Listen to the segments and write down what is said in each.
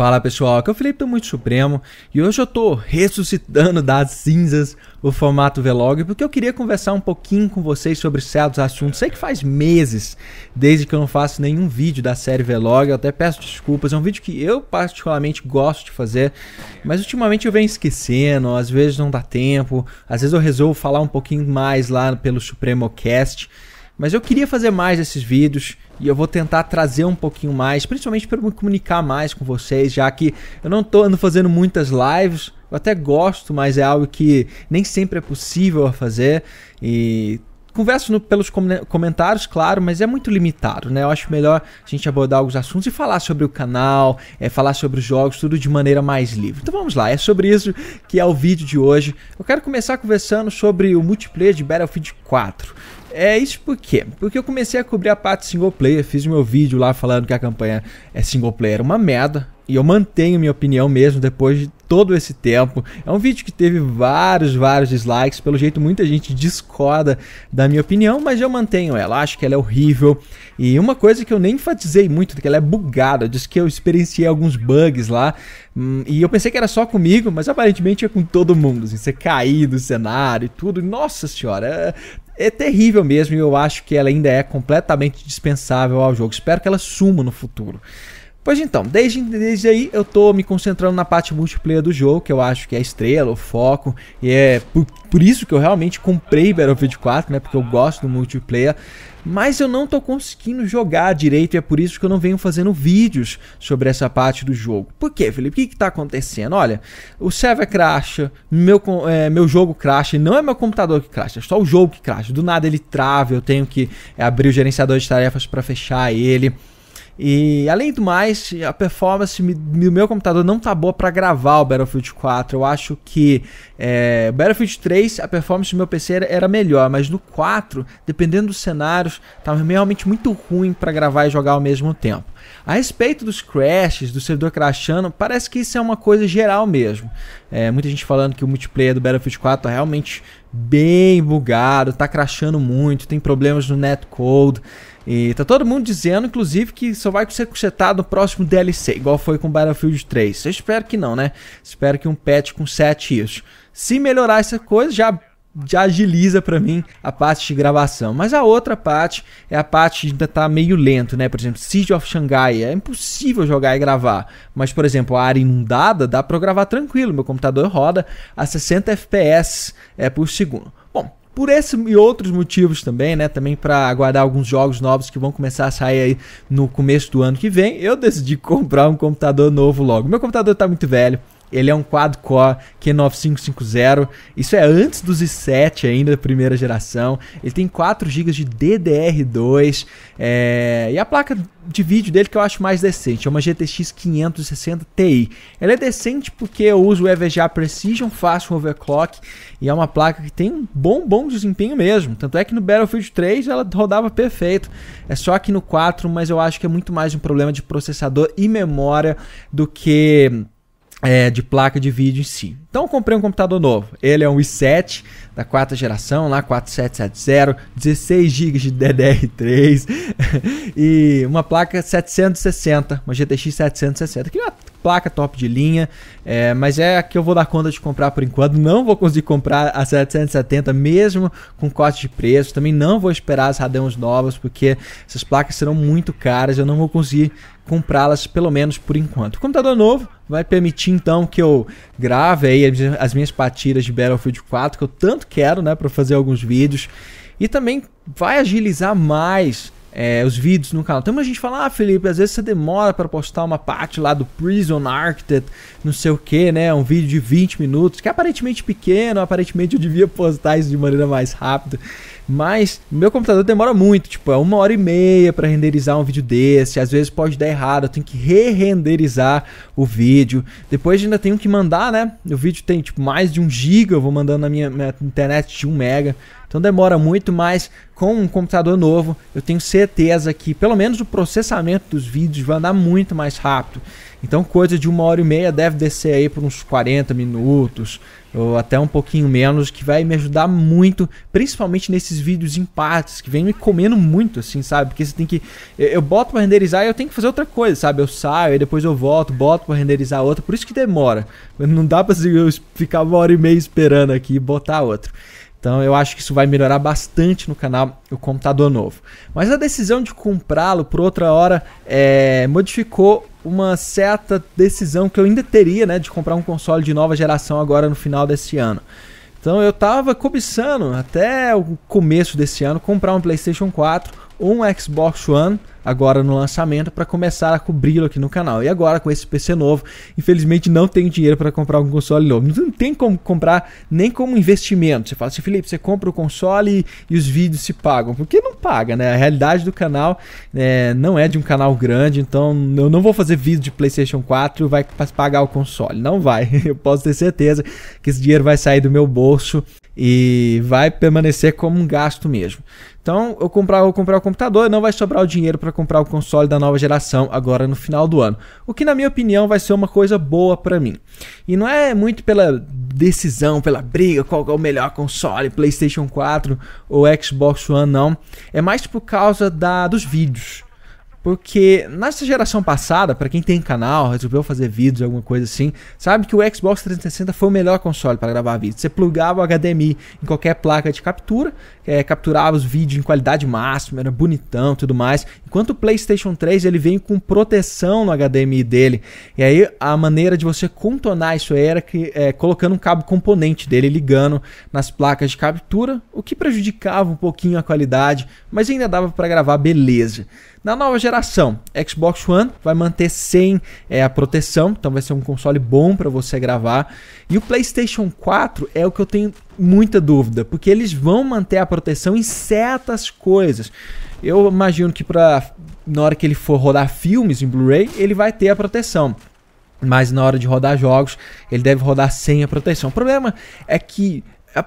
Fala pessoal, aqui é o Felipe do Muito Supremo e hoje eu tô ressuscitando das cinzas o formato Vlog porque eu queria conversar um pouquinho com vocês sobre certos assuntos. Sei que faz meses desde que eu não faço nenhum vídeo da série Vlog, eu até peço desculpas, é um vídeo que eu particularmente gosto de fazer, mas ultimamente eu venho esquecendo, às vezes não dá tempo, às vezes eu resolvo falar um pouquinho mais lá pelo Supremo Cast. Mas eu queria fazer mais desses vídeos e eu vou tentar trazer um pouquinho mais, principalmente para me comunicar mais com vocês, já que eu não estou fazendo muitas lives. Eu até gosto, mas é algo que nem sempre é possível fazer e converso no, pelos com comentários, claro, mas é muito limitado, né? Eu acho melhor a gente abordar alguns assuntos e falar sobre o canal, é, falar sobre os jogos, tudo de maneira mais livre. Então vamos lá, é sobre isso que é o vídeo de hoje. Eu quero começar conversando sobre o multiplayer de Battlefield 4. É isso por quê? Porque eu comecei a cobrir a parte single player, fiz meu vídeo lá falando que a campanha é single player uma merda, e eu mantenho minha opinião mesmo depois de todo esse tempo. É um vídeo que teve vários, vários dislikes, pelo jeito muita gente discorda da minha opinião, mas eu mantenho ela, acho que ela é horrível. E uma coisa que eu nem enfatizei muito, que ela é bugada, eu disse que eu experienciei alguns bugs lá, hum, e eu pensei que era só comigo, mas aparentemente é com todo mundo, assim, você cair do cenário e tudo. Nossa senhora, é é terrível mesmo e eu acho que ela ainda é completamente dispensável ao jogo. Espero que ela suma no futuro. Pois então, desde, desde aí eu tô me concentrando na parte multiplayer do jogo, que eu acho que é a estrela, o foco, e é por, por isso que eu realmente comprei Battlefield 4, né, porque eu gosto do multiplayer, mas eu não tô conseguindo jogar direito e é por isso que eu não venho fazendo vídeos sobre essa parte do jogo. Por quê, Felipe? O que que tá acontecendo? Olha, o server crasha, meu, é, meu jogo crasha, e não é meu computador que crasha, é só o jogo que crasha, do nada ele trava, eu tenho que abrir o gerenciador de tarefas para fechar ele... E além do mais, a performance do meu computador não tá boa para gravar o Battlefield 4. Eu acho que é, Battlefield 3, a performance do meu PC era, era, melhor, mas no 4, dependendo dos cenários, tava realmente muito ruim para gravar e jogar ao mesmo tempo. A respeito dos crashes, do servidor crashando, parece que isso é uma coisa geral mesmo. É, muita gente falando que o multiplayer do Battlefield 4 tá realmente bem bugado, tá crashando muito, tem problemas no netcode. E tá todo mundo dizendo, inclusive, que só vai ser consertado no próximo DLC, igual foi com Battlefield 3. Eu espero que não, né? Espero que um patch com 7 isso. Se melhorar essa coisa, já já agiliza para mim a parte de gravação. Mas a outra parte é a parte de ainda tá meio lento, né? Por exemplo, Siege of Shanghai é impossível jogar e gravar. Mas, por exemplo, a área inundada dá para gravar tranquilo. Meu computador roda a 60 FPS é, por segundo. Bom, por esse e outros motivos também, né? Também para aguardar alguns jogos novos que vão começar a sair aí no começo do ano que vem, eu decidi comprar um computador novo logo. Meu computador tá muito velho ele é um quad-core Q9550. Isso é antes dos i7 ainda, primeira geração. Ele tem 4 GB de DDR2. É... E a placa de vídeo dele que eu acho mais decente é uma GTX 560 Ti. Ela é decente porque eu uso o EVGA Precision, faço um overclock e é uma placa que tem um bom, bom desempenho mesmo. Tanto é que no Battlefield 3 ela rodava perfeito. É só que no 4, mas eu acho que é muito mais um problema de processador e memória do que é, de placa de vídeo em si. Então comprei um computador novo. Ele é um i7 da quarta geração, lá 4770, 16 GB de DDR3 e uma placa 760, uma GTX 760, que é uma placa top de linha, é, mas é a que eu vou dar conta de comprar por enquanto. Não vou conseguir comprar a 770 mesmo com corte de preço. Também não vou esperar as Radeons novas porque essas placas serão muito caras. Eu não vou conseguir comprá-las pelo menos por enquanto. O computador novo vai permitir então que eu grave aí as minhas partidas de Battlefield 4 que eu tanto quero, né, para fazer alguns vídeos e também vai agilizar mais é, os vídeos no canal. Tem muita gente fala, ah, Felipe, às vezes você demora para postar uma parte lá do Prison Architect, não sei o que, né? Um vídeo de 20 minutos, que é aparentemente pequeno, aparentemente eu devia postar isso de maneira mais rápida. Mas meu computador demora muito, tipo, é uma hora e meia para renderizar um vídeo desse. Às vezes pode dar errado, eu tenho que re-renderizar o vídeo. Depois ainda tenho que mandar, né? O vídeo tem tipo mais de um giga, eu vou mandando na minha, minha internet de um mega. Então demora muito, mas com um computador novo, eu tenho certeza que pelo menos o processamento dos vídeos vai andar muito mais rápido. Então, coisa de uma hora e meia deve descer aí por uns 40 minutos ou até um pouquinho menos, que vai me ajudar muito, principalmente nesses vídeos em partes, que vem me comendo muito, assim, sabe? Porque você tem que. Eu, boto pra renderizar e eu tenho que fazer outra coisa, sabe? Eu saio e depois eu volto, boto pra renderizar outra, por isso que demora. Não dá pra eu ficar uma hora e meia esperando aqui e botar outro. Então eu acho que isso vai melhorar bastante no canal o computador novo. Mas a decisão de comprá-lo por outra hora é, modificou uma certa decisão que eu ainda teria, né, de comprar um console de nova geração agora no final desse ano. Então eu estava cobiçando até o começo desse ano comprar um PlayStation 4 um Xbox One agora no lançamento para começar a cobri-lo aqui no canal. E agora com esse PC novo, infelizmente não tenho dinheiro para comprar um console novo. Não tem como comprar nem como investimento. Você fala assim, Felipe, você compra o console e, e os vídeos se pagam. Porque não paga, né? A realidade do canal é, não é de um canal grande, então eu não vou fazer vídeo de PlayStation 4 e vai pagar o console. Não vai. Eu posso ter certeza que esse dinheiro vai sair do meu bolso e vai permanecer como um gasto mesmo. Então, eu comprar, eu comprar o computador, não vai sobrar o dinheiro para comprar o console da nova geração agora no final do ano. O que na minha opinião vai ser uma coisa boa para mim. E não é muito pela decisão, pela briga, qual é o melhor console, PlayStation 4 ou Xbox One não. É mais por causa da dos vídeos. Porque nessa geração passada, para quem tem canal, resolveu fazer vídeos, alguma coisa assim, sabe que o Xbox 360 foi o melhor console para gravar vídeo. Você plugava o HDMI em qualquer placa de captura, é, capturava os vídeos em qualidade máxima, era bonitão tudo mais. Enquanto o PlayStation 3 ele vem com proteção no HDMI dele. E aí a maneira de você contornar isso era que, é, colocando um cabo componente dele ligando nas placas de captura, o que prejudicava um pouquinho a qualidade, mas ainda dava para gravar beleza. Na nova geração, Xbox One vai manter sem é, a proteção, então vai ser um console bom para você gravar. E o PlayStation 4 é o que eu tenho muita dúvida, porque eles vão manter a proteção em certas coisas. Eu imagino que para na hora que ele for rodar filmes em Blu-ray, ele vai ter a proteção mas na hora de rodar jogos ele deve rodar sem a proteção. O problema é que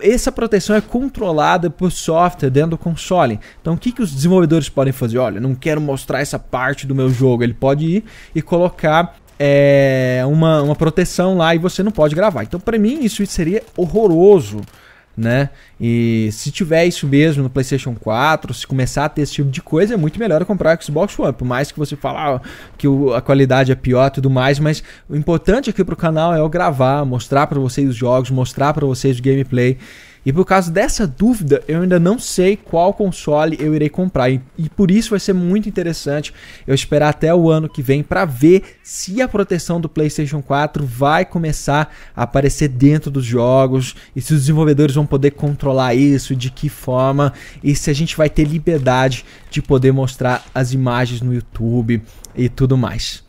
essa proteção é controlada por software dentro do console. Então, o que, que os desenvolvedores podem fazer? Olha, não quero mostrar essa parte do meu jogo. Ele pode ir e colocar é, uma, uma proteção lá e você não pode gravar. Então, para mim, isso seria horroroso né? E se tiver isso mesmo no PlayStation 4, se começar a ter esse tipo de coisa, é muito melhor comprar o Xbox One. Por mais que você fale ah, que a qualidade é pior e tudo mais, mas o importante aqui pro canal é eu gravar, mostrar para vocês os jogos, mostrar para vocês o gameplay. E por causa dessa dúvida, eu ainda não sei qual console eu irei comprar. E, e por isso vai ser muito interessante eu esperar até o ano que vem para ver se a proteção do PlayStation 4 vai começar a aparecer dentro dos jogos e se os desenvolvedores vão poder controlar isso, de que forma e se a gente vai ter liberdade de poder mostrar as imagens no YouTube e tudo mais.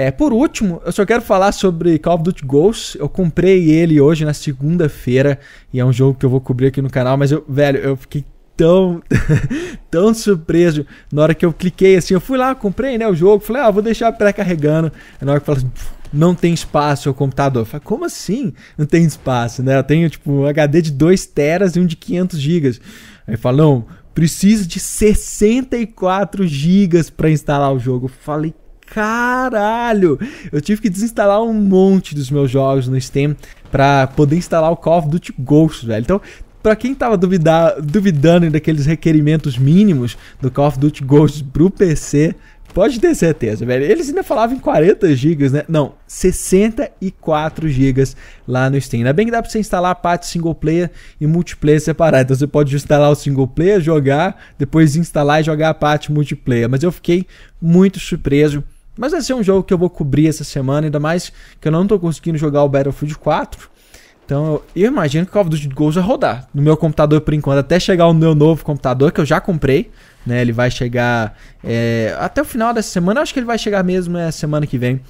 É, por último, eu só quero falar sobre Call of Duty Ghosts. Eu comprei ele hoje na segunda-feira e é um jogo que eu vou cobrir aqui no canal, mas eu, velho, eu fiquei tão, tão surpreso na hora que eu cliquei assim. Eu fui lá, comprei né, o jogo, falei, ah, vou deixar pré-carregando. Na hora que eu falo assim, não tem espaço o computador. Eu falei, como assim não tem espaço, né? Eu tenho, tipo, um HD de 2 teras e um de 500 gigas. Aí falou, não, precisa de 64 gigas para instalar o jogo. Eu falei, caralho. Eu tive que desinstalar um monte dos meus jogos no Steam para poder instalar o Call of Duty Ghosts, velho. Então, para quem tava duvidar, duvidando daqueles requerimentos mínimos do Call of Duty Ghosts pro PC, Pode ter certeza, velho. Eles ainda falavam em 40 GB, né? Não, 64 GB lá no Steam. Ainda bem que dá pra você instalar a parte single player e multiplayer separado. Então você pode instalar o single player, jogar, depois instalar e jogar a parte multiplayer. Mas eu fiquei muito surpreso mas vai ser um jogo que eu vou cobrir essa semana, ainda mais que eu não tô conseguindo jogar o Battlefield 4. Então eu, eu imagino que o Call of Duty Ghosts vai rodar no meu computador por enquanto, até chegar o meu novo computador que eu já comprei. Né, ele vai chegar é, até o final dessa semana, acho que ele vai chegar mesmo é, semana que vem.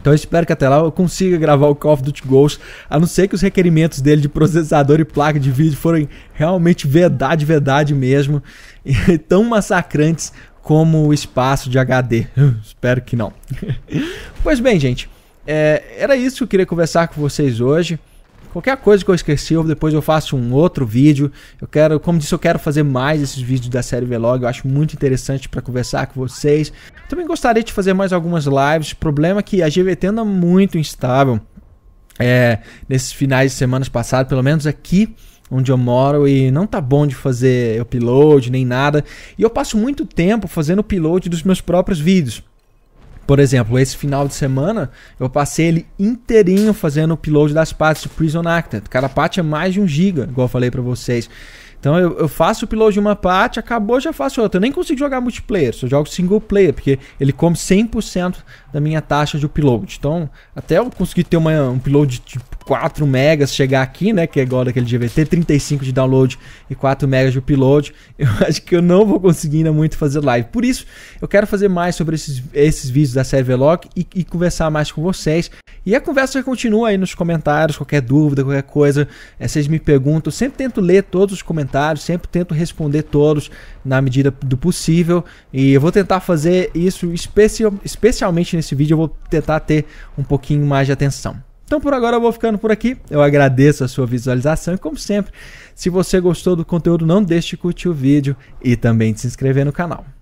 Então eu espero que até lá eu consiga gravar o Call of Duty Ghosts a não ser que os requerimentos dele de processador e placa de vídeo forem realmente verdade, verdade mesmo, e tão massacrantes como espaço de HD. espero que não. pois bem, gente, é, era isso que eu queria conversar com vocês hoje. Qualquer coisa que eu esqueci, eu, depois eu faço um outro vídeo. Eu quero, como disse, eu quero fazer mais esses vídeos da série Vlog. Eu acho muito interessante para conversar com vocês. Também gostaria de fazer mais algumas lives. O problema é que a GVT anda muito instável. É, nesses finais de semanas passadas, pelo menos aqui onde eu moro e não tá bom de fazer upload nem nada. E eu passo muito tempo fazendo upload dos meus próprios vídeos. Por exemplo, esse final de semana eu passei ele inteirinho fazendo upload das partes de Prison Acted. Cada parte é mais de um giga igual eu falei para vocês. Então eu, eu faço o upload de uma parte, acabou, já faço outra. Eu nem consigo jogar multiplayer, só jogo single player, porque ele come 100% da minha taxa de upload. Então, até eu conseguir ter uma, um upload de tipo 4 megas, chegar aqui, né, que é igual vai ter 35 de download e 4 megas de upload, eu acho que eu não vou conseguir ainda muito fazer live. Por isso, eu quero fazer mais sobre esses, esses vídeos da série Lock e, e conversar mais com vocês. E a conversa continua aí nos comentários, qualquer dúvida, qualquer coisa, é, vocês me perguntam, eu sempre tento ler todos os comentários, sempre tento responder todos na medida do possível, e eu vou tentar fazer isso especi especialmente nesse nesse vídeo eu vou tentar ter um pouquinho mais de atenção. Então por agora eu vou ficando por aqui. Eu agradeço a sua visualização e como sempre, se você gostou do conteúdo, não deixe de curtir o vídeo e também de se inscrever no canal.